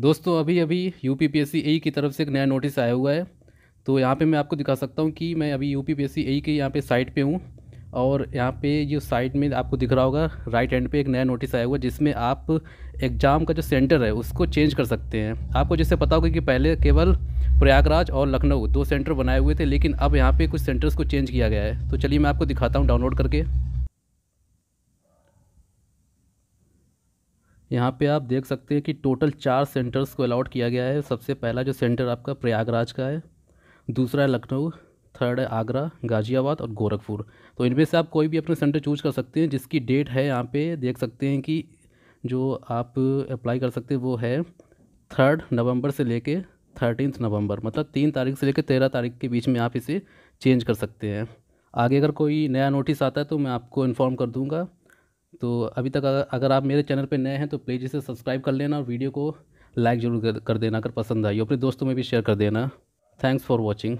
दोस्तों अभी अभी यू पी पी ए की तरफ से एक नया नोटिस आया हुआ है तो यहाँ पे मैं आपको दिखा सकता हूँ कि मैं अभी यू पी पी ए के यहाँ पे साइट पे हूँ और यहाँ पे जो साइट में आपको दिख रहा होगा राइट हैंड पे एक नया नोटिस आया हुआ है जिसमें आप एग्ज़ाम का जो सेंटर है उसको चेंज कर सकते हैं आपको जैसे पता होगा कि पहले केवल प्रयागराज और लखनऊ दो सेंटर बनाए हुए थे लेकिन अब यहाँ पर कुछ सेंटर्स को चेंज किया गया है तो चलिए मैं आपको दिखाता हूँ डाउनलोड करके यहाँ पे आप देख सकते हैं कि टोटल चार सेंटर्स को अलाउट किया गया है सबसे पहला जो सेंटर आपका प्रयागराज का है दूसरा है लखनऊ थर्ड है आगरा गाज़ियाबाद और गोरखपुर तो इनमें से आप कोई भी अपने सेंटर चूज कर सकते हैं जिसकी डेट है यहाँ पे देख सकते हैं कि जो आप अप्लाई कर सकते हैं वो है थर्ड नवंबर से लेके थर्टीन नवंबर मतलब तीन तारीख से लेकर तेरह तारीख के बीच में आप इसे चेंज कर सकते हैं आगे अगर कोई नया नोटिस आता है तो मैं आपको इन्फॉर्म कर दूँगा तो अभी तक अगर, आप मेरे चैनल पर नए हैं तो प्लीज़ इसे सब्सक्राइब कर लेना और वीडियो को लाइक ज़रूर कर देना अगर पसंद आई अपने दोस्तों में भी शेयर कर देना थैंक्स फॉर वॉचिंग